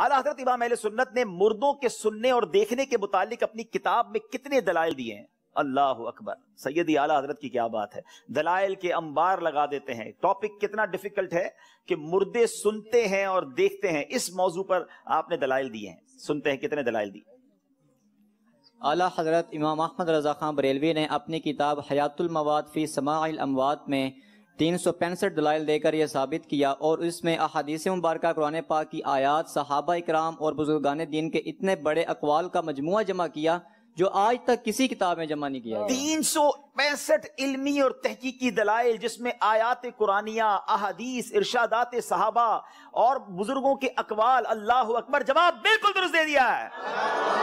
आला हजरत इमाम सुन्नत ने मुर्दों के सुनने और देखने के मुतालिक अपनी किताब में कितने दलाल दिए हैं अल्लाह अकबर सैयदी आला हजरत की क्या बात है दलाइल के अंबार लगा देते हैं टॉपिक कितना डिफिकल्ट है कि मुर्दे सुनते हैं और देखते हैं इस मौजू पर आपने दलाइल दिए हैं सुनते हैं कितने दलाइल दिए आला हजरत इमाम अहमद रजा खान बरेलवी ने अपनी किताब हयातुल मवाद फी समाइल अमवात में तीन सौ पैंसठ दलाइल देकर यह साबित किया और इसमें अहादीस मुबारक कुरान पाक की आयात सहाबा इक्राम और बुजुर्गान दीन के इतने बड़े अकवाल का मजमु जमा किया जो आज तक किसी किताब में जमा नहीं किया तीन सौ पैंसठ इलमी और तहकीकी दलाइल जिसमें आयात कुरानिया अहादीस इर्शादात सहाबा और बुजुर्गों के अकवाल अल्लाह अकबर जवाब बिल्कुल दुरुस्त दे दिया है